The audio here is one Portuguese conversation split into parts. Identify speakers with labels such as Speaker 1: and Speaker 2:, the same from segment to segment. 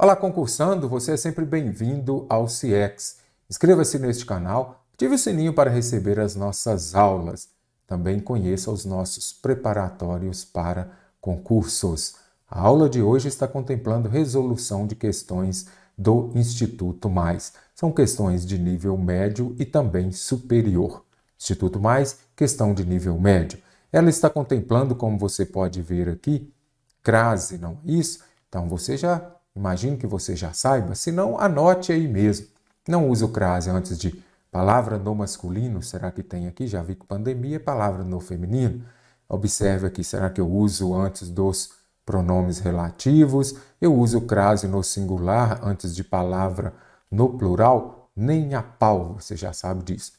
Speaker 1: Olá, concursando! Você é sempre bem-vindo ao CIEX. Inscreva-se neste canal, ative o sininho para receber as nossas aulas. Também conheça os nossos preparatórios para concursos. A aula de hoje está contemplando resolução de questões do Instituto Mais. São questões de nível médio e também superior. Instituto Mais, questão de nível médio. Ela está contemplando, como você pode ver aqui, crase, não é isso? Então você já Imagino que você já saiba, se não, anote aí mesmo. Não use o crase antes de palavra no masculino, será que tem aqui? Já vi que pandemia, é palavra no feminino. Observe aqui, será que eu uso antes dos pronomes relativos? Eu uso o crase no singular antes de palavra no plural? Nem a pau, você já sabe disso.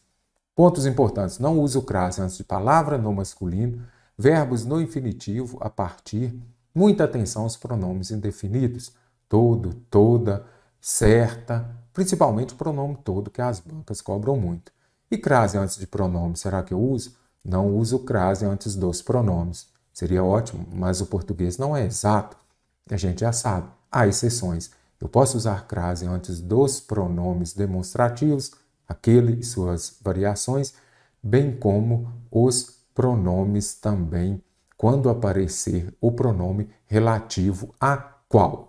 Speaker 1: Pontos importantes: não uso crase antes de palavra no masculino, verbos no infinitivo a partir. Muita atenção aos pronomes indefinidos todo, toda, certa, principalmente o pronome todo, que as bancas cobram muito. E crase antes de pronome, será que eu uso? Não uso crase antes dos pronomes. Seria ótimo, mas o português não é exato. A gente já sabe. Há exceções. Eu posso usar crase antes dos pronomes demonstrativos, aquele e suas variações, bem como os pronomes também, quando aparecer o pronome relativo a qual.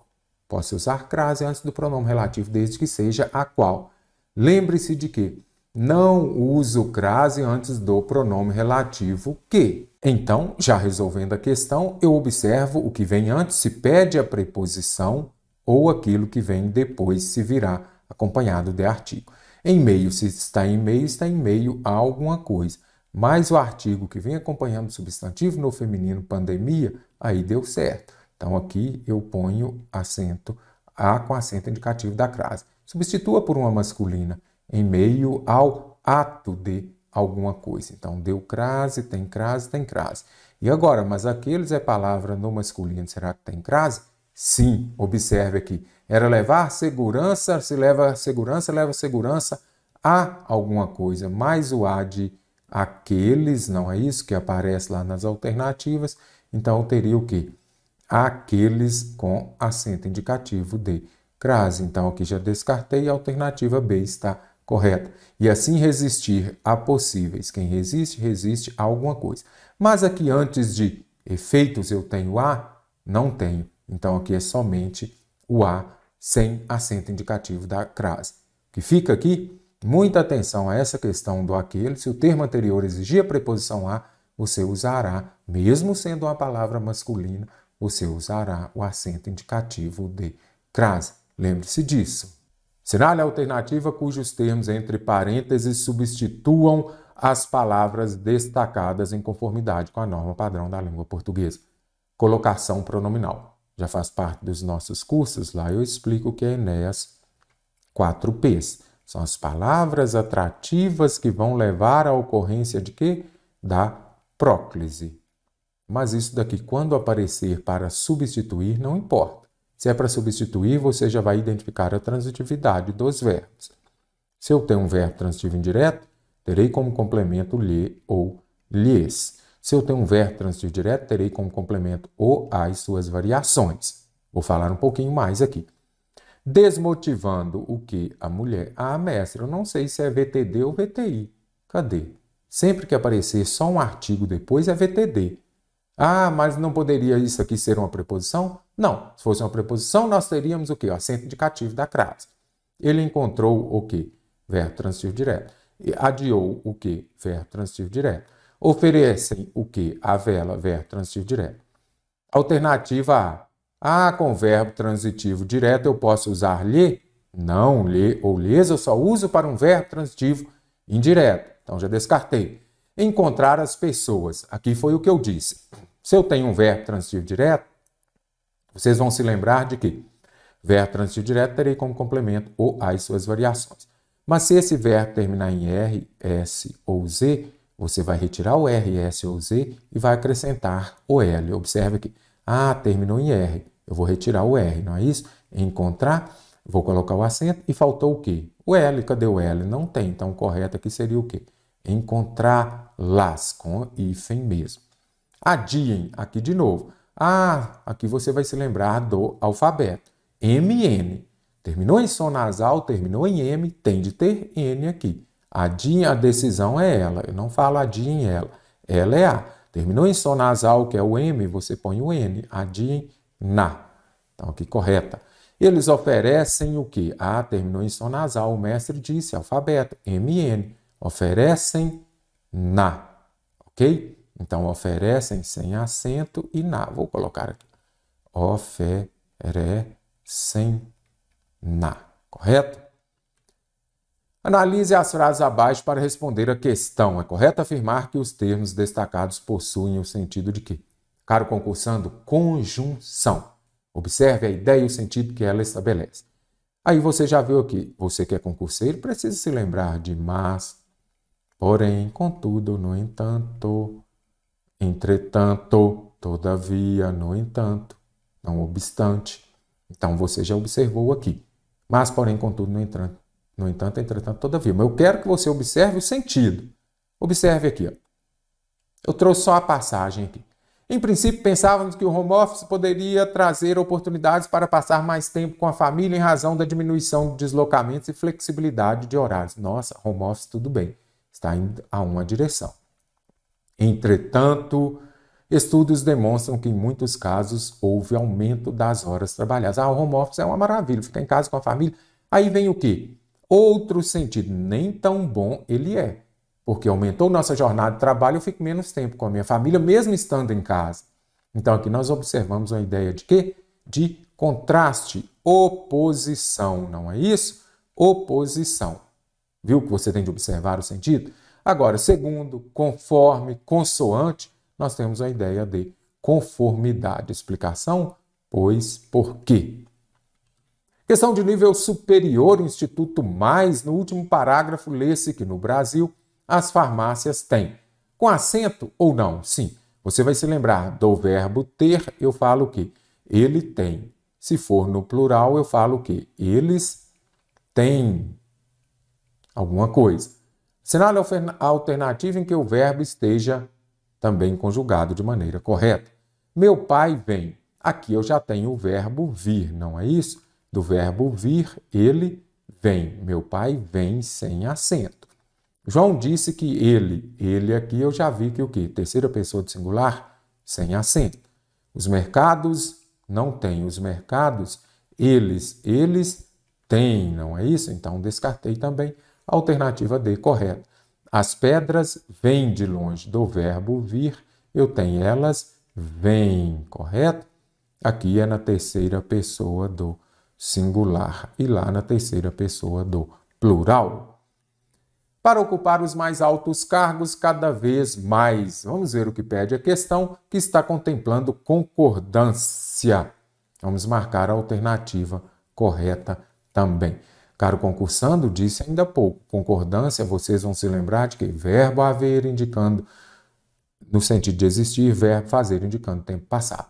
Speaker 1: Posso usar crase antes do pronome relativo, desde que seja a qual. Lembre-se de que não uso crase antes do pronome relativo que. Então, já resolvendo a questão, eu observo o que vem antes se pede a preposição ou aquilo que vem depois se virá acompanhado de artigo. Em meio, se está em meio, está em meio a alguma coisa. Mas o artigo que vem acompanhando o substantivo no feminino pandemia, aí deu certo. Então aqui eu ponho acento A com acento indicativo da crase. Substitua por uma masculina em meio ao ato de alguma coisa. Então deu crase, tem crase, tem crase. E agora, mas aqueles é palavra no masculino, será que tem crase? Sim, observe aqui. Era levar segurança, se leva segurança, leva segurança a alguma coisa, mais o A de aqueles, não é isso que aparece lá nas alternativas. Então teria o quê? aqueles com acento indicativo de crase. Então, aqui já descartei, a alternativa B está correta. E assim resistir a possíveis. Quem resiste, resiste a alguma coisa. Mas aqui antes de efeitos eu tenho A? Não tenho. Então, aqui é somente o A sem acento indicativo da crase. O que fica aqui? Muita atenção a essa questão do aquele. Se o termo anterior exigir a preposição a, você usará, mesmo sendo uma palavra masculina, você usará o acento indicativo de crase. Lembre-se disso. Sinale a é alternativa cujos termos entre parênteses substituam as palavras destacadas em conformidade com a norma padrão da língua portuguesa. Colocação pronominal. Já faz parte dos nossos cursos, lá eu explico que é Enéas 4Ps. São as palavras atrativas que vão levar à ocorrência de quê? Da próclise. Mas isso daqui, quando aparecer para substituir, não importa. Se é para substituir, você já vai identificar a transitividade dos verbos. Se eu tenho um verbo transitivo indireto, terei como complemento lhe ou lhes. Se eu tenho um verbo transitivo direto, terei como complemento o as suas variações. Vou falar um pouquinho mais aqui. Desmotivando o que? A mulher. Ah, mestre, eu não sei se é VTD ou VTI. Cadê? Sempre que aparecer só um artigo depois é VTD. Ah, mas não poderia isso aqui ser uma preposição? Não. Se fosse uma preposição, nós teríamos o quê? O acento indicativo da crase. Ele encontrou o quê? Verbo transitivo direto. E adiou o quê? Verbo transitivo direto. Oferecem o quê? A vela, verbo transitivo direto. Alternativa A. Ah, com verbo transitivo direto eu posso usar lhe? Não, lhe ou lhes eu só uso para um verbo transitivo indireto. Então já descartei. Encontrar as pessoas. Aqui foi o que eu disse. Se eu tenho um verbo transitivo direto, vocês vão se lembrar de que verbo transitivo direto terei como complemento o as suas variações. Mas se esse verbo terminar em R, S ou Z, você vai retirar o R, S ou Z e vai acrescentar o L. Observe aqui. Ah, terminou em R. Eu vou retirar o R, não é isso? Encontrar, vou colocar o acento e faltou o quê? O L. Cadê o L? Não tem. Então, o correto aqui seria o quê? Encontrar las com hífen mesmo. Adiem, aqui de novo. Ah, aqui você vai se lembrar do alfabeto. MN. Terminou em som nasal, terminou em M, tem de ter N aqui. Adiem, a decisão é ela. Eu não falo adiem ela. Ela é A. Terminou em som nasal, que é o M, você põe o N. Adiem, na. Então, aqui correta. Eles oferecem o que? Ah, terminou em som nasal, o mestre disse, alfabeto, MN. Oferecem na, ok? Então, oferecem sem acento e na. Vou colocar aqui. Oferecem na. Correto? Analise as frases abaixo para responder a questão. É correto afirmar que os termos destacados possuem o sentido de que? Caro concursando, conjunção. Observe a ideia e o sentido que ela estabelece. Aí você já viu aqui, você que é concurseiro precisa se lembrar de mas, porém, contudo, no entanto, Entretanto, todavia, no entanto, não obstante. Então você já observou aqui. Mas, porém, contudo, no entanto, no entanto, entretanto, todavia. Mas eu quero que você observe o sentido. Observe aqui. Ó. Eu trouxe só a passagem aqui. Em princípio, pensávamos que o home office poderia trazer oportunidades para passar mais tempo com a família em razão da diminuição de deslocamentos e flexibilidade de horários. Nossa, home office tudo bem, está indo a uma direção. Entretanto, estudos demonstram que em muitos casos houve aumento das horas trabalhadas. Ah, o home office é uma maravilha, ficar em casa com a família. Aí vem o quê? Outro sentido, nem tão bom ele é, porque aumentou nossa jornada de trabalho, eu fico menos tempo com a minha família, mesmo estando em casa. Então aqui nós observamos uma ideia de quê? De contraste, oposição, não é isso? Oposição. Viu que você tem de observar o sentido? Agora, segundo, conforme, consoante, nós temos a ideia de conformidade. Explicação? Pois por quê? Questão de nível superior, Instituto Mais, no último parágrafo, lê-se que no Brasil as farmácias têm. Com acento ou não? Sim. Você vai se lembrar do verbo ter, eu falo que ele tem. Se for no plural, eu falo que eles têm alguma coisa. Assinale a alternativa em que o verbo esteja também conjugado de maneira correta. Meu pai vem. Aqui eu já tenho o verbo vir, não é isso? Do verbo vir, ele vem. Meu pai vem sem acento. João disse que ele, ele aqui eu já vi que o quê? Terceira pessoa do singular, sem acento. Os mercados não têm. Os mercados, eles, eles têm, não é isso? Então descartei também Alternativa D, correta. As pedras vêm de longe. Do verbo vir, eu tenho elas vêm, correto? Aqui é na terceira pessoa do singular e lá na terceira pessoa do plural. Para ocupar os mais altos cargos cada vez mais. Vamos ver o que pede a questão, que está contemplando concordância. Vamos marcar a alternativa correta também. Caro concursando, disse ainda há pouco, concordância, vocês vão se lembrar de que verbo haver indicando, no sentido de existir, verbo fazer indicando tempo passado.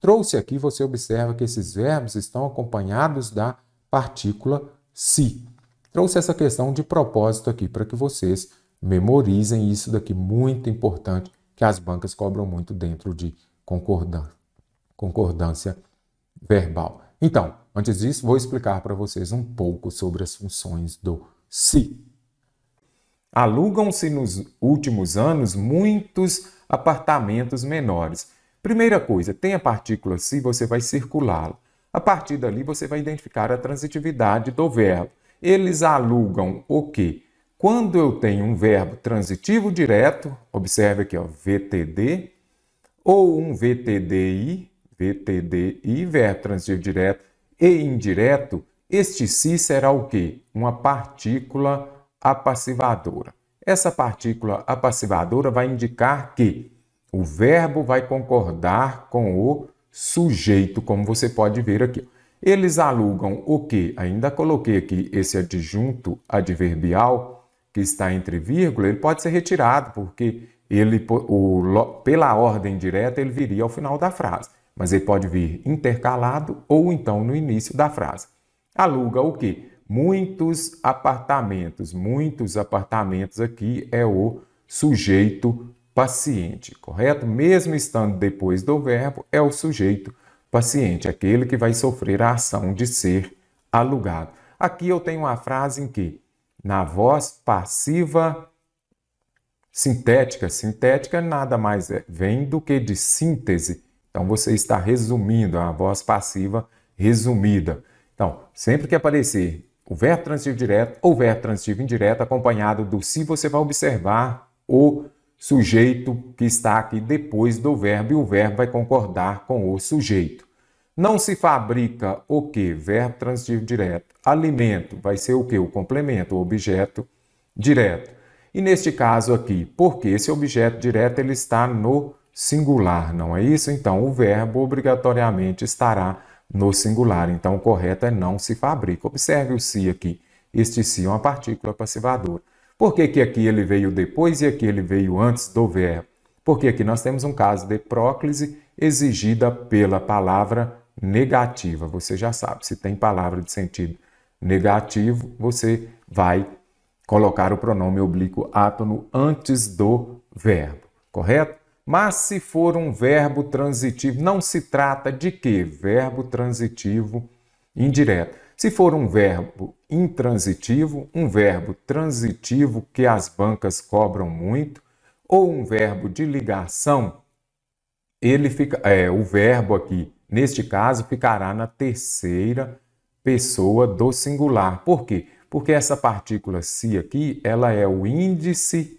Speaker 1: Trouxe aqui, você observa que esses verbos estão acompanhados da partícula se. Trouxe essa questão de propósito aqui para que vocês memorizem isso daqui, muito importante, que as bancas cobram muito dentro de concordância verbal. Então, antes disso, vou explicar para vocês um pouco sobre as funções do se. Alugam-se nos últimos anos muitos apartamentos menores. Primeira coisa, tem a partícula se, você vai circulá-la. A partir dali, você vai identificar a transitividade do verbo. Eles alugam o quê? Quando eu tenho um verbo transitivo direto, observe aqui, ó, VTD, ou um VTDI, VTD e transitivo direto e indireto, este Si será o quê? Uma partícula apassivadora. Essa partícula apassivadora vai indicar que o verbo vai concordar com o sujeito, como você pode ver aqui. Eles alugam o que? Ainda coloquei aqui esse adjunto adverbial que está entre vírgula, ele pode ser retirado, porque ele, o, pela ordem direta, ele viria ao final da frase mas ele pode vir intercalado ou então no início da frase. Aluga o quê? Muitos apartamentos. Muitos apartamentos aqui é o sujeito paciente, correto? Mesmo estando depois do verbo, é o sujeito paciente, aquele que vai sofrer a ação de ser alugado. Aqui eu tenho uma frase em que, na voz passiva sintética, sintética nada mais é, vem do que de síntese então você está resumindo, é a voz passiva resumida. Então, sempre que aparecer o verbo transitivo direto ou verbo transitivo indireto, acompanhado do se, você vai observar o sujeito que está aqui depois do verbo e o verbo vai concordar com o sujeito. Não se fabrica o que? Verbo transitivo direto. Alimento vai ser o que? O complemento, o objeto direto. E neste caso aqui, porque esse objeto direto ele está no singular, não é isso? Então, o verbo obrigatoriamente estará no singular. Então, o correto é não se fabrica. Observe o si aqui. Este si é uma partícula passivadora. Por que, que aqui ele veio depois e aqui ele veio antes do verbo? Porque aqui nós temos um caso de próclise exigida pela palavra negativa. Você já sabe, se tem palavra de sentido negativo, você vai colocar o pronome oblíquo átono antes do verbo, correto? Mas se for um verbo transitivo, não se trata de quê? Verbo transitivo indireto. Se for um verbo intransitivo, um verbo transitivo que as bancas cobram muito, ou um verbo de ligação, ele fica, é, o verbo aqui, neste caso, ficará na terceira pessoa do singular. Por quê? Porque essa partícula se aqui, ela é o índice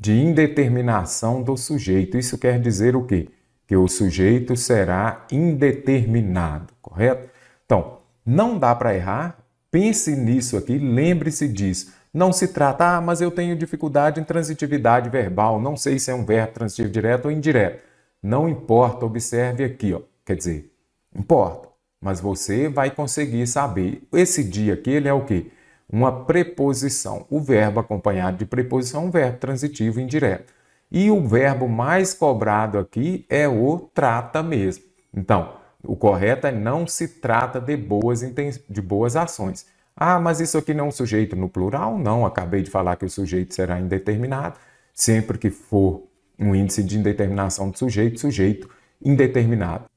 Speaker 1: de indeterminação do sujeito. Isso quer dizer o quê? Que o sujeito será indeterminado, correto? Então, não dá para errar, pense nisso aqui, lembre-se disso. Não se trata, ah, mas eu tenho dificuldade em transitividade verbal, não sei se é um verbo transitivo direto ou indireto. Não importa, observe aqui, ó. quer dizer, importa, mas você vai conseguir saber. Esse dia aqui, ele é o quê? uma preposição. O verbo acompanhado de preposição é um verbo transitivo indireto. E o verbo mais cobrado aqui é o trata mesmo. Então, o correto é não se trata de boas, de boas ações. Ah, mas isso aqui não é um sujeito no plural? Não, acabei de falar que o sujeito será indeterminado. Sempre que for um índice de indeterminação de sujeito, sujeito indeterminado.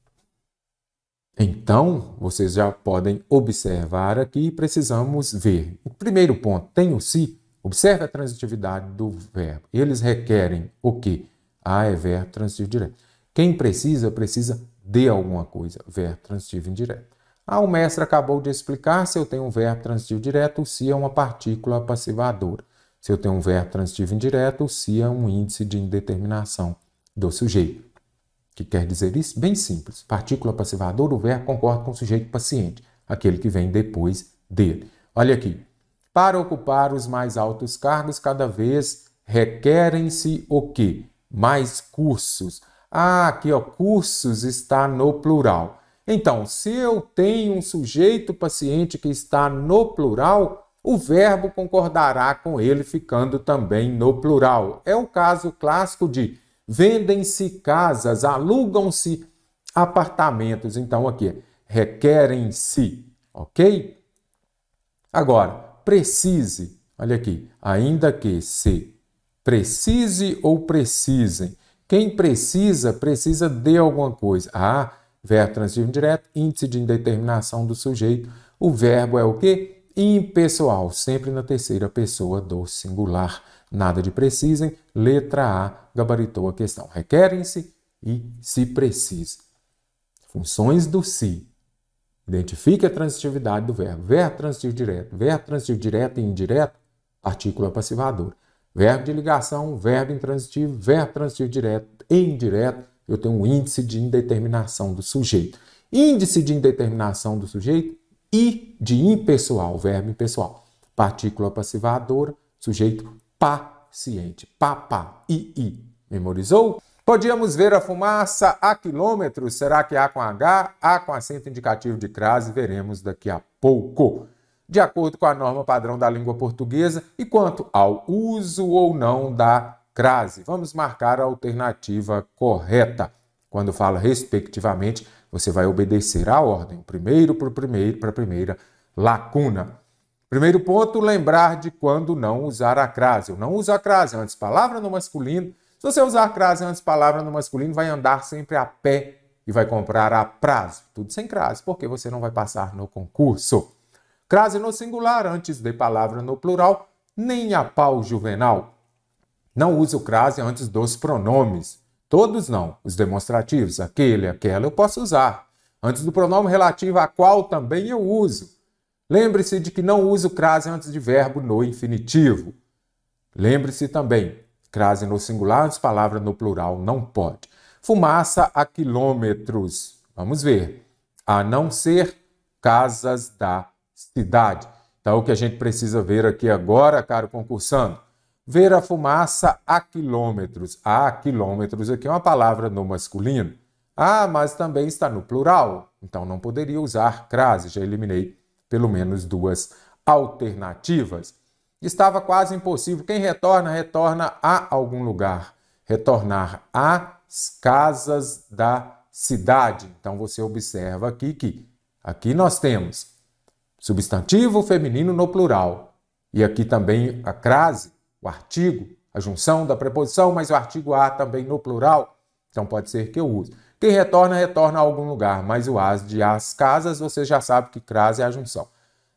Speaker 1: Então, vocês já podem observar aqui, precisamos ver. O primeiro ponto, tem o se, observe a transitividade do verbo. Eles requerem o que? Ah, é verbo transitivo direto. Quem precisa, precisa de alguma coisa, verbo transitivo indireto. Ah, o mestre acabou de explicar, se eu tenho um verbo transitivo direto, o se é uma partícula passivadora. Se eu tenho um verbo transitivo indireto, o se é um índice de indeterminação do sujeito que quer dizer isso? Bem simples. Partícula passivadora do verbo concorda com o sujeito paciente, aquele que vem depois dele. Olha aqui. Para ocupar os mais altos cargos, cada vez requerem-se o quê? Mais cursos. Ah, aqui ó, cursos está no plural. Então, se eu tenho um sujeito paciente que está no plural, o verbo concordará com ele ficando também no plural. É o caso clássico de vendem-se casas, alugam-se apartamentos. Então, aqui, requerem-se, ok? Agora, precise, olha aqui, ainda que se precise ou precisem. Quem precisa, precisa de alguma coisa. Ah, verbo transitivo direto, índice de indeterminação do sujeito. O verbo é o quê? Impessoal, sempre na terceira pessoa do singular. Nada de precisem, letra A gabaritou a questão. Requerem-se e se precisa. Funções do se. Identifique a transitividade do verbo. Verbo transitivo direto, verbo transitivo direto e indireto, partícula passivadora. Verbo de ligação, verbo intransitivo, verbo transitivo direto e indireto, eu tenho um índice de indeterminação do sujeito. Índice de indeterminação do sujeito e de impessoal, verbo impessoal. Partícula passivadora, sujeito paciente. Papá, i, i. Memorizou? Podíamos ver a fumaça a quilômetros. Será que A com H? A com acento indicativo de crase. Veremos daqui a pouco. De acordo com a norma padrão da língua portuguesa e quanto ao uso ou não da crase, vamos marcar a alternativa correta. Quando fala respectivamente, você vai obedecer à ordem, primeiro para o primeiro, para a primeira lacuna. Primeiro ponto, lembrar de quando não usar a crase. Eu não uso a crase antes palavra no masculino. Se você usar a crase antes palavra no masculino, vai andar sempre a pé e vai comprar a prazo. Tudo sem crase, porque você não vai passar no concurso. Crase no singular antes de palavra no plural, nem a pau juvenal. Não uso crase antes dos pronomes. Todos não. Os demonstrativos, aquele, aquela, eu posso usar. Antes do pronome relativo a qual também eu uso. Lembre-se de que não use o crase antes de verbo no infinitivo. Lembre-se também, crase no singular antes palavra no plural não pode. Fumaça a quilômetros. Vamos ver. A não ser casas da cidade. Então, o que a gente precisa ver aqui agora, caro concursando, ver a fumaça a quilômetros. A quilômetros aqui é uma palavra no masculino. Ah, mas também está no plural, então não poderia usar crase, já eliminei pelo menos duas alternativas. Estava quase impossível. Quem retorna, retorna a algum lugar. Retornar às casas da cidade. Então você observa aqui que aqui nós temos substantivo feminino no plural. E aqui também a crase, o artigo, a junção da preposição, mas o artigo a também no plural. Então pode ser que eu use. Quem retorna, retorna a algum lugar, mas o as de as casas, você já sabe que crase é a junção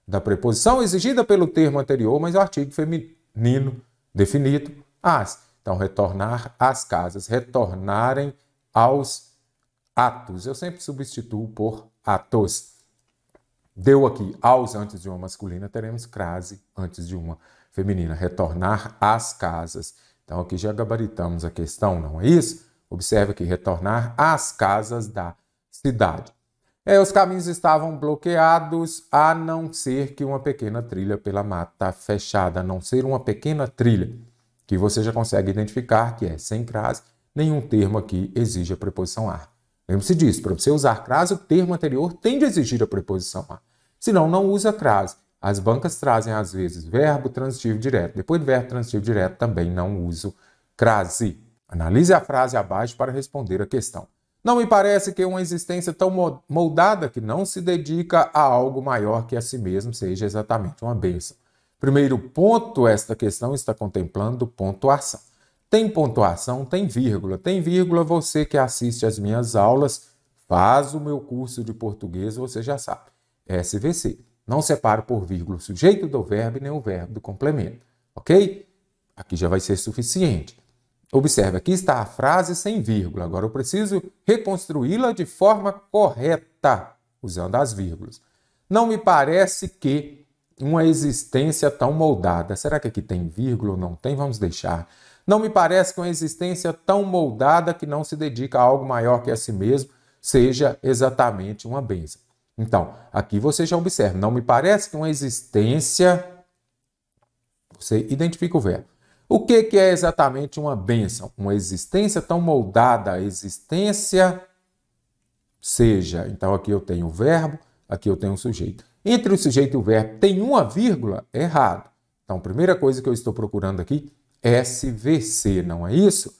Speaker 1: da preposição exigida pelo termo anterior, mas o artigo feminino definido, as. Então, retornar às casas, retornarem aos atos. Eu sempre substituo por atos. Deu aqui aos antes de uma masculina, teremos crase antes de uma feminina. Retornar às casas. Então, aqui já gabaritamos a questão, não é isso? Observe que retornar às casas da cidade. É, os caminhos estavam bloqueados, a não ser que uma pequena trilha pela mata fechada, a não ser uma pequena trilha, que você já consegue identificar que é sem crase, nenhum termo aqui exige a preposição a. Lembre-se disso, para você usar crase, o termo anterior tem de exigir a preposição a. Senão, não usa crase. As bancas trazem, às vezes, verbo transitivo direto. Depois do verbo transitivo direto, também não uso crase. Analise a frase abaixo para responder a questão. Não me parece que uma existência tão moldada que não se dedica a algo maior que a si mesmo seja exatamente uma bênção. Primeiro ponto, esta questão está contemplando pontuação. Tem pontuação, tem vírgula. Tem vírgula, você que assiste às minhas aulas, faz o meu curso de português, você já sabe. SVC. Não separo por vírgula o sujeito do verbo e nem o verbo do complemento. Ok? Aqui já vai ser suficiente. Observe, aqui está a frase sem vírgula. Agora eu preciso reconstruí-la de forma correta, usando as vírgulas. Não me parece que uma existência tão moldada. Será que aqui tem vírgula ou não tem? Vamos deixar. Não me parece que uma existência tão moldada que não se dedica a algo maior que a si mesmo seja exatamente uma benção. Então, aqui você já observa, não me parece que uma existência. Você identifica o verbo o que, que é exatamente uma bênção? Uma existência tão moldada, a existência seja. Então aqui eu tenho o verbo, aqui eu tenho o sujeito. Entre o sujeito e o verbo tem uma vírgula? Errado. Então, a primeira coisa que eu estou procurando aqui é SVC, não é isso?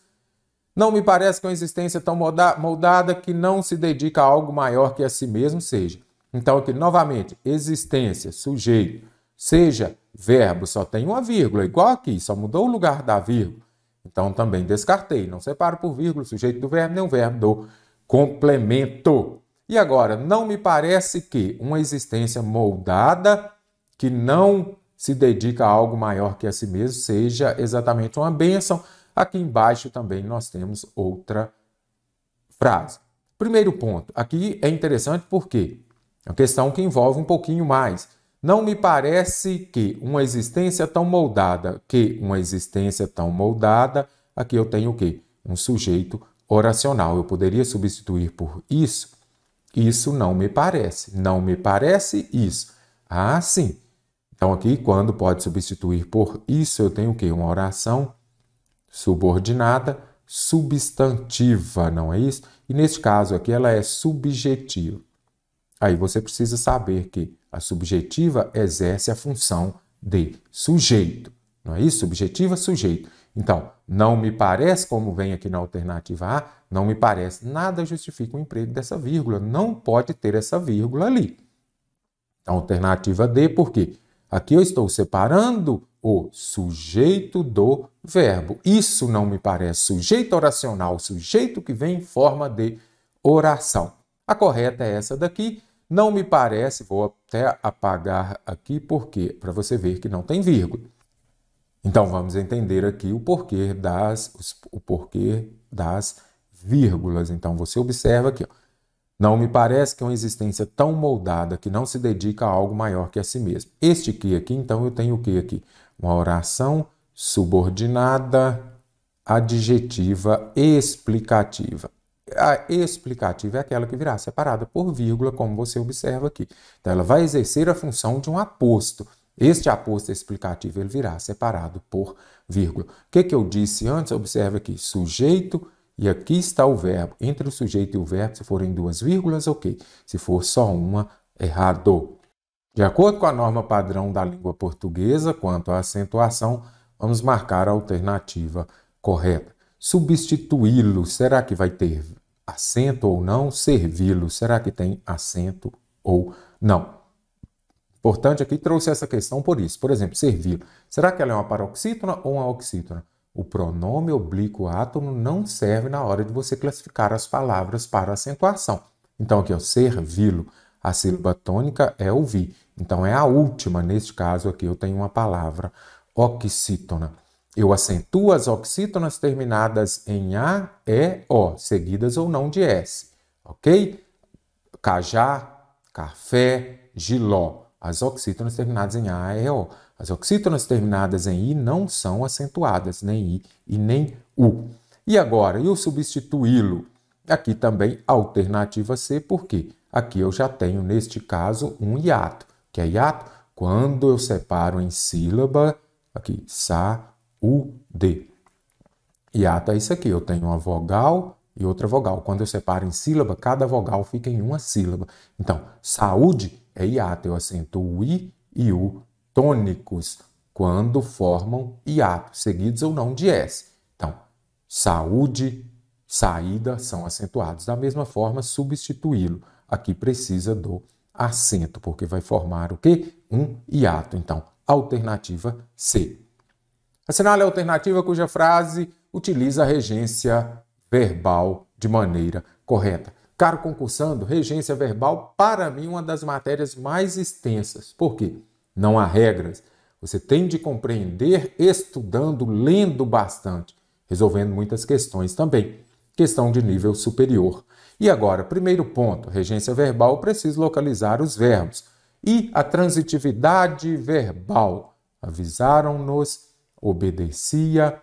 Speaker 1: Não me parece que uma existência tão moldada que não se dedica a algo maior que a si mesmo seja. Então, aqui novamente, existência, sujeito, Seja verbo, só tem uma vírgula, igual aqui, só mudou o lugar da vírgula. Então também descartei. Não separo por vírgula o sujeito do verbo, nem o verbo do complemento. E agora, não me parece que uma existência moldada que não se dedica a algo maior que a si mesmo seja exatamente uma bênção. Aqui embaixo também nós temos outra frase. Primeiro ponto, aqui é interessante porque é uma questão que envolve um pouquinho mais. Não me parece que uma existência tão moldada, que uma existência tão moldada, aqui eu tenho o quê? Um sujeito oracional. Eu poderia substituir por isso? Isso não me parece. Não me parece isso. Ah, sim. Então aqui, quando pode substituir por isso, eu tenho o quê? Uma oração subordinada substantiva, não é isso? E neste caso aqui ela é subjetiva. Aí você precisa saber que a subjetiva exerce a função de sujeito. Não é isso? Subjetiva, sujeito. Então, não me parece, como vem aqui na alternativa A, não me parece, nada justifica o emprego dessa vírgula. Não pode ter essa vírgula ali. A Alternativa D, por quê? Aqui eu estou separando o sujeito do verbo. Isso não me parece sujeito oracional, sujeito que vem em forma de oração. A correta é essa daqui. Não me parece, vou até apagar aqui, porque Para você ver que não tem vírgula. Então vamos entender aqui o porquê das o porquê das vírgulas. Então você observa aqui, ó. Não me parece que é uma existência tão moldada que não se dedica a algo maior que a si mesmo. Este que aqui, então, eu tenho o que aqui? Uma oração subordinada, adjetiva, explicativa a explicativa é aquela que virá separada por vírgula, como você observa aqui. Então, ela vai exercer a função de um aposto. Este aposto explicativo ele virá separado por vírgula. O que, que eu disse antes? Observe aqui, sujeito e aqui está o verbo. Entre o sujeito e o verbo, se forem duas vírgulas, ok. Se for só uma, errado. De acordo com a norma padrão da língua portuguesa, quanto à acentuação, vamos marcar a alternativa correta substituí-lo, será que vai ter acento ou não? Servi-lo, será que tem acento ou não? Importante aqui trouxe essa questão por isso. Por exemplo, servi-lo. Será que ela é uma paroxítona ou uma oxítona? O pronome oblíquo átono não serve na hora de você classificar as palavras para acentuação. Então, aqui, ó, servi-lo. A sílaba tônica é ouvir. Então, é a última. Neste caso aqui, eu tenho uma palavra oxítona. Eu acentuo as oxítonas terminadas em A, E, O, seguidas ou não de S, ok? Cajá, café, giló. As oxítonas terminadas em A, E, O. As oxítonas terminadas em I não são acentuadas, nem I e nem U. E agora, eu substituí-lo? Aqui também alternativa C, por quê? aqui eu já tenho, neste caso, um hiato, que é hiato quando eu separo em sílaba, aqui, sa, U, D. Hiato é isso aqui, eu tenho uma vogal e outra vogal. Quando eu separo em sílaba, cada vogal fica em uma sílaba. Então, saúde é hiato, eu o I e U tônicos quando formam hiato, seguidos ou não de S. Então, saúde, saída são acentuados. Da mesma forma, substituí-lo. Aqui precisa do acento, porque vai formar o quê? Um hiato. Então, alternativa C. Assinale a alternativa cuja frase utiliza a regência verbal de maneira correta. Caro concursando, regência verbal, para mim, uma das matérias mais extensas. Por quê? Não há regras. Você tem de compreender estudando, lendo bastante, resolvendo muitas questões também. Questão de nível superior. E agora, primeiro ponto, regência verbal, preciso localizar os verbos. E a transitividade verbal. Avisaram-nos obedecia,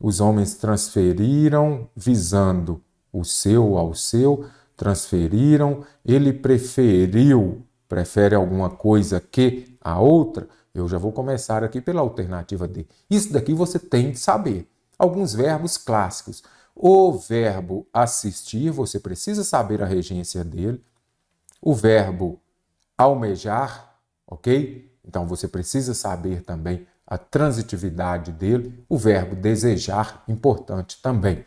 Speaker 1: os homens transferiram, visando o seu ao seu, transferiram, ele preferiu, prefere alguma coisa que a outra. Eu já vou começar aqui pela alternativa D. Isso daqui você tem de saber. Alguns verbos clássicos. O verbo assistir, você precisa saber a regência dele. O verbo almejar, ok? Então você precisa saber também a transitividade dele, o verbo desejar, importante também.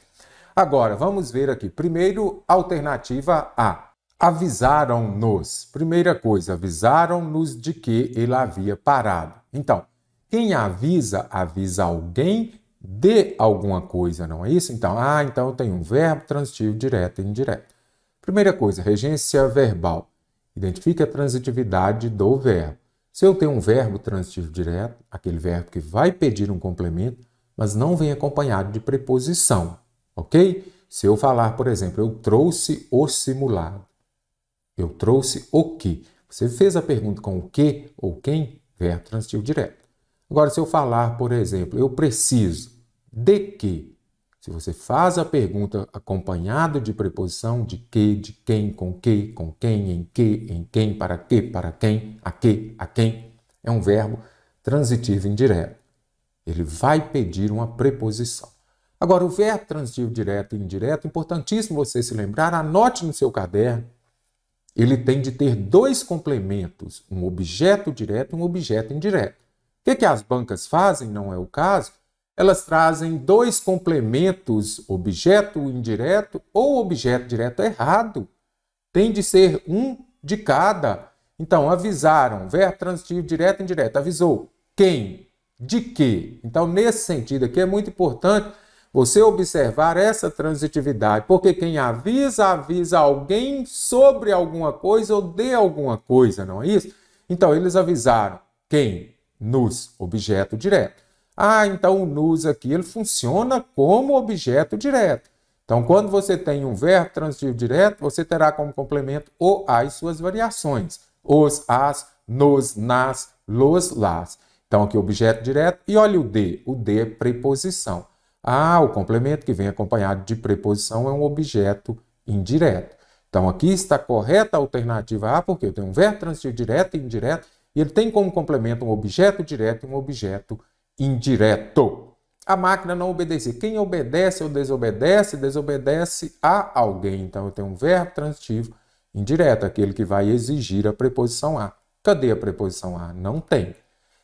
Speaker 1: Agora, vamos ver aqui. Primeiro, alternativa A. Avisaram-nos. Primeira coisa, avisaram-nos de que ele havia parado. Então, quem avisa, avisa alguém de alguma coisa, não é isso? Então, ah, então tem um verbo transitivo direto e indireto. Primeira coisa, regência verbal. Identifique a transitividade do verbo. Se eu tenho um verbo transitivo direto, aquele verbo que vai pedir um complemento, mas não vem acompanhado de preposição, ok? Se eu falar, por exemplo, eu trouxe o simulado, eu trouxe o que. Você fez a pergunta com o que ou quem, verbo transitivo direto. Agora, se eu falar, por exemplo, eu preciso de que, se você faz a pergunta acompanhado de preposição de que, de quem, com que, com quem, em que, em quem, para que, para quem, a que, a quem, é um verbo transitivo indireto. Ele vai pedir uma preposição. Agora, o verbo transitivo direto e indireto, importantíssimo você se lembrar, anote no seu caderno, ele tem de ter dois complementos, um objeto direto e um objeto indireto. O que, que as bancas fazem? Não é o caso, elas trazem dois complementos, objeto indireto ou objeto direto errado. Tem de ser um de cada. Então, avisaram, verbo transitivo direto e indireto, avisou quem, de que. Então, nesse sentido aqui é muito importante você observar essa transitividade, porque quem avisa, avisa alguém sobre alguma coisa ou de alguma coisa, não é isso? Então, eles avisaram quem? Nos, objeto direto. Ah, então o nos aqui ele funciona como objeto direto. Então, quando você tem um verbo transitivo direto, você terá como complemento o as suas variações. Os, as, nos, nas, los, las. Então, aqui objeto direto. E olha o D. O D é preposição. Ah, o complemento que vem acompanhado de preposição é um objeto indireto. Então, aqui está correta a alternativa A, porque eu tenho um verbo transitivo direto e indireto, e ele tem como complemento um objeto direto e um objeto indireto. A máquina não obedece. Quem obedece ou desobedece, desobedece a alguém. Então eu tenho um verbo transitivo indireto, aquele que vai exigir a preposição a. Cadê a preposição a? Não tem.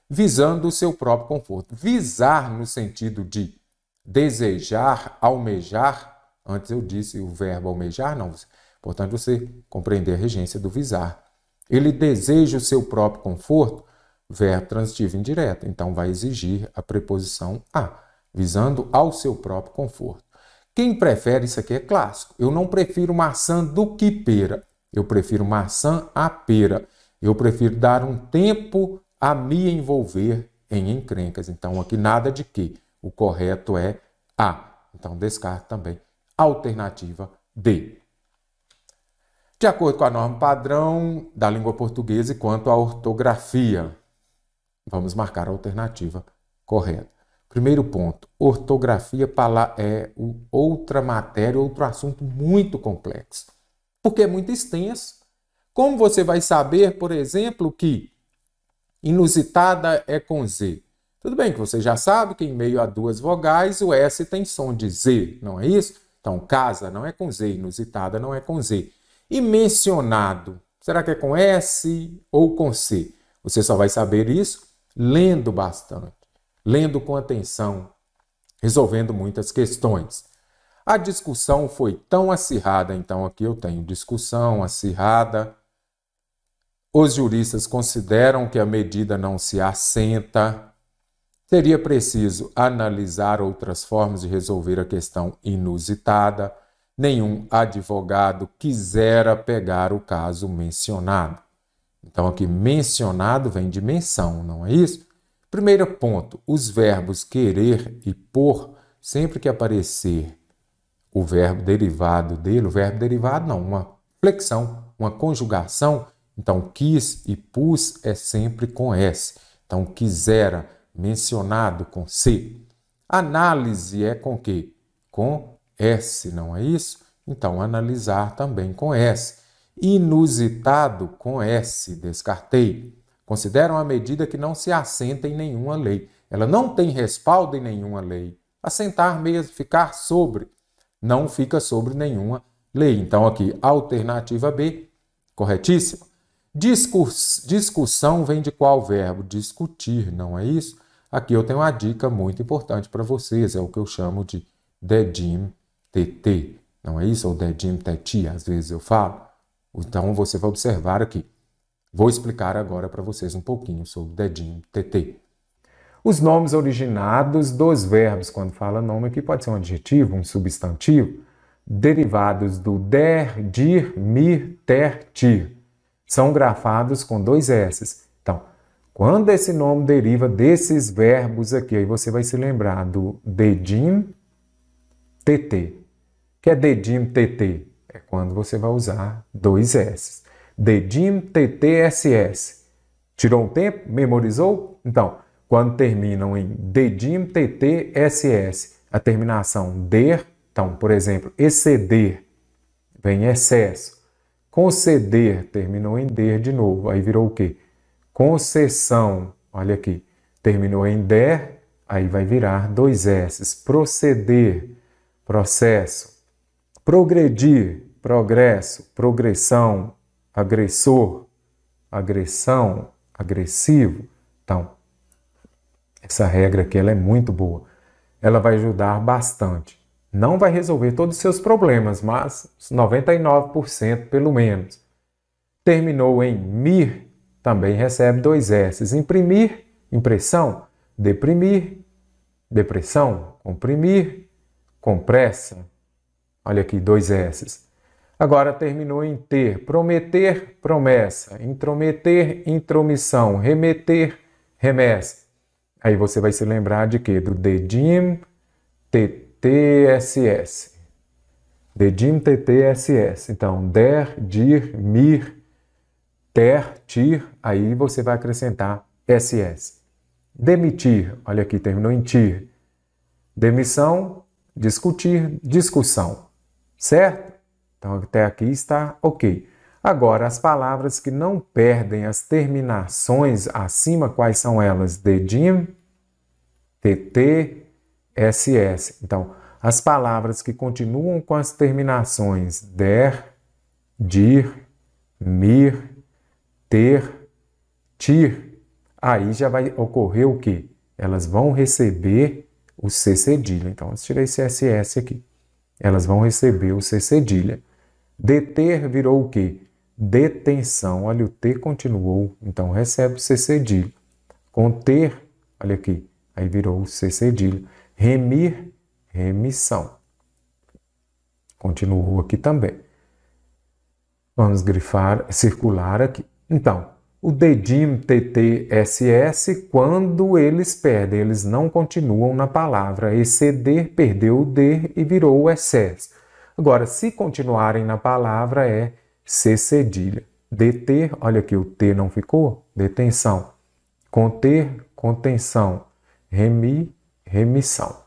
Speaker 1: Visando o seu próprio conforto. Visar no sentido de desejar, almejar. Antes eu disse o verbo almejar, não. Portanto, você compreender a regência do visar. Ele deseja o seu próprio conforto verbo transitivo indireto, então vai exigir a preposição a, visando ao seu próprio conforto. Quem prefere isso aqui é clássico. Eu não prefiro maçã do que pera. Eu prefiro maçã a pera. Eu prefiro dar um tempo a me envolver em encrencas. Então aqui nada de que. O correto é a. Então descarto também alternativa D. De acordo com a norma padrão da língua portuguesa e quanto à ortografia, Vamos marcar a alternativa correta. Primeiro ponto, ortografia é outra matéria, outro assunto muito complexo, porque é muito extenso. Como você vai saber, por exemplo, que inusitada é com Z? Tudo bem que você já sabe que em meio a duas vogais o S tem som de Z, não é isso? Então, casa não é com Z, inusitada não é com Z. E mencionado, será que é com S ou com C? Você só vai saber isso lendo bastante, lendo com atenção, resolvendo muitas questões. A discussão foi tão acirrada, então aqui eu tenho discussão acirrada. Os juristas consideram que a medida não se assenta. Seria preciso analisar outras formas de resolver a questão inusitada. Nenhum advogado quisera pegar o caso mencionado. Então, aqui mencionado vem de menção, não é isso? Primeiro ponto: os verbos querer e por, sempre que aparecer o verbo derivado dele, o verbo derivado não, uma flexão, uma conjugação, então quis e pus é sempre com S. Então, quisera, mencionado com C. Análise é com que? Com S, não é isso? Então, analisar também com S. Inusitado com S, descartei. Consideram a medida que não se assenta em nenhuma lei. Ela não tem respaldo em nenhuma lei. Assentar mesmo, ficar sobre. Não fica sobre nenhuma lei. Então, aqui, alternativa B, corretíssima. Discurs, discussão vem de qual verbo? Discutir, não é isso? Aqui eu tenho uma dica muito importante para vocês, é o que eu chamo de dedim tt, não é isso? Ou dedim teti, às vezes eu falo. Então você vai observar aqui. Vou explicar agora para vocês um pouquinho sobre o dedinho TT. Os nomes originados dos verbos, quando fala nome aqui, pode ser um adjetivo, um substantivo, derivados do der, dir, mir, ter, tir. São grafados com dois S's. Então, quando esse nome deriva desses verbos aqui, aí você vai se lembrar do dedim, TT. O que é dedim, TT? é quando você vai usar dois S. Dedim TTSS. Tirou um tempo? Memorizou? Então, quando terminam em dedim TTSS, a terminação der, então, por exemplo, exceder, vem excesso. Conceder, terminou em der de novo, aí virou o quê? Concessão, olha aqui, terminou em der, aí vai virar dois S. Proceder, processo. Progredir, progresso, progressão, agressor, agressão, agressivo. Então, essa regra aqui ela é muito boa. Ela vai ajudar bastante. Não vai resolver todos os seus problemas, mas 99% pelo menos. Terminou em mir, também recebe dois s's: Imprimir, impressão, deprimir, depressão, comprimir, compressa. Olha aqui, dois s's. Agora terminou em ter. Prometer, promessa. Intrometer, intromissão. Remeter, remessa. Aí você vai se lembrar de quê? Do DEDIM TTSS. DEDIM TTSS. Então, der, dir, mir, ter, tir. Aí você vai acrescentar SS. Demitir. Olha aqui, terminou em tir. Demissão, discutir, discussão. Certo? Então, até aqui está ok. Agora, as palavras que não perdem as terminações acima, quais são elas? Dedim, TT, SS. Então, as palavras que continuam com as terminações der, dir, mir, ter, tir, aí já vai ocorrer o que? Elas vão receber o C cedilha. Então, eu tirei ss aqui. Elas vão receber o C cedilha. Deter virou o quê? Detenção. Olha, o T continuou, então recebe o C cedilha. Conter, olha aqui, aí virou o C cedilha. Remir, remissão. Continuou aqui também. Vamos grifar, circular aqui. Então, o Dedim TTSS quando eles perdem, eles não continuam na palavra. Exceder perdeu o D e virou o excesso. Agora, se continuarem na palavra, é cedilha. Deter, olha aqui, o T não ficou? Detenção. Conter, contenção. Remi, remissão.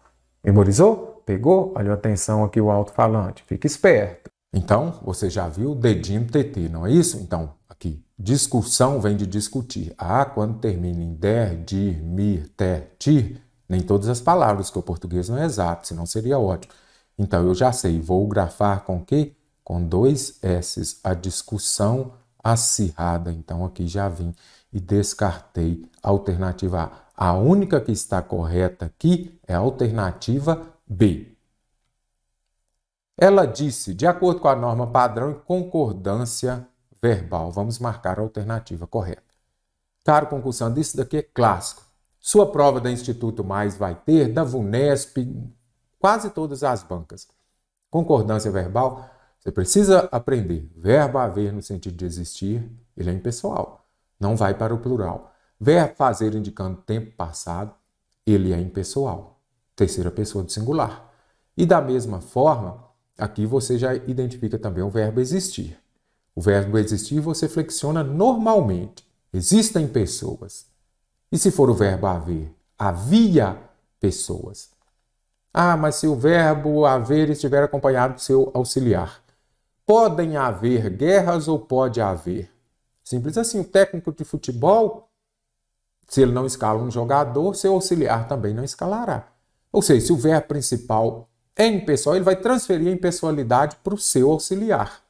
Speaker 1: Memorizou? Pegou? Olha a atenção aqui, o alto-falante. Fica esperto. Então, você já viu o dedinho TT, não é isso? Então, aqui. Discussão vem de discutir. Ah, quando termina em der, dir, mir, ter, tir, nem todas as palavras, que o português não é exato, senão seria ótimo. Então eu já sei, vou grafar com que? Com dois S's, a discussão acirrada. Então aqui já vim e descartei a alternativa A. A única que está correta aqui é a alternativa B. Ela disse, de acordo com a norma padrão e concordância verbal. Vamos marcar a alternativa correta. Caro concursando, isso daqui é clássico. Sua prova da Instituto Mais vai ter, da VUNESP, quase todas as bancas. Concordância verbal, você precisa aprender. Verbo haver no sentido de existir, ele é impessoal, não vai para o plural. Verbo fazer indicando tempo passado, ele é impessoal, terceira pessoa do singular. E da mesma forma, aqui você já identifica também o verbo existir. O verbo existir você flexiona normalmente. Existem pessoas. E se for o verbo haver? Havia pessoas. Ah, mas se o verbo haver estiver acompanhado do seu auxiliar. Podem haver guerras ou pode haver? Simples assim, o técnico de futebol, se ele não escala um jogador, seu auxiliar também não escalará. Ou seja, se o verbo principal é impessoal, ele vai transferir a impessoalidade para o seu auxiliar.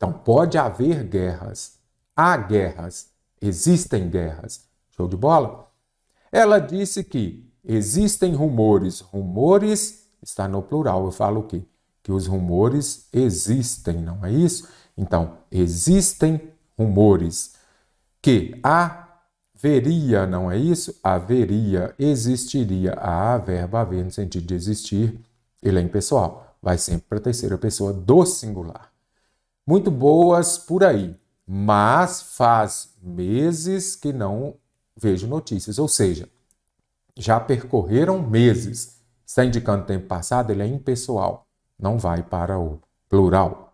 Speaker 1: Então, pode haver guerras. Há guerras. Existem guerras. Show de bola? Ela disse que existem rumores. Rumores está no plural. Eu falo o quê? Que os rumores existem, não é isso? Então, existem rumores. Que haveria, não é isso? Haveria, existiria. A verba haver no sentido de existir, ele é impessoal. Vai sempre para a terceira pessoa do singular muito boas por aí, mas faz meses que não vejo notícias, ou seja, já percorreram meses. Está indicando tempo passado, ele é impessoal, não vai para o plural.